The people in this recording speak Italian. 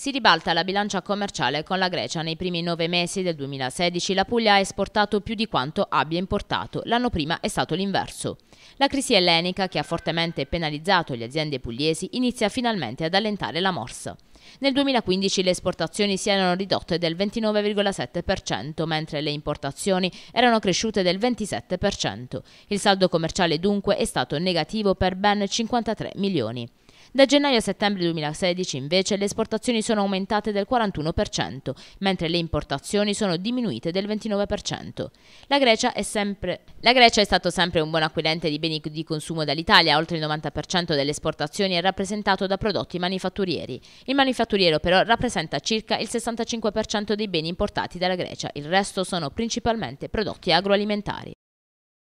Si ribalta la bilancia commerciale con la Grecia. Nei primi nove mesi del 2016 la Puglia ha esportato più di quanto abbia importato. L'anno prima è stato l'inverso. La crisi ellenica, che ha fortemente penalizzato le aziende pugliesi, inizia finalmente ad allentare la morsa. Nel 2015 le esportazioni si erano ridotte del 29,7%, mentre le importazioni erano cresciute del 27%. Il saldo commerciale dunque è stato negativo per ben 53 milioni. Da gennaio a settembre 2016 invece le esportazioni sono aumentate del 41%, mentre le importazioni sono diminuite del 29%. La Grecia è, sempre... La Grecia è stato sempre un buon acquirente di beni di consumo dall'Italia, oltre il 90% delle esportazioni è rappresentato da prodotti manifatturieri. Il manifatturiero però rappresenta circa il 65% dei beni importati dalla Grecia, il resto sono principalmente prodotti agroalimentari.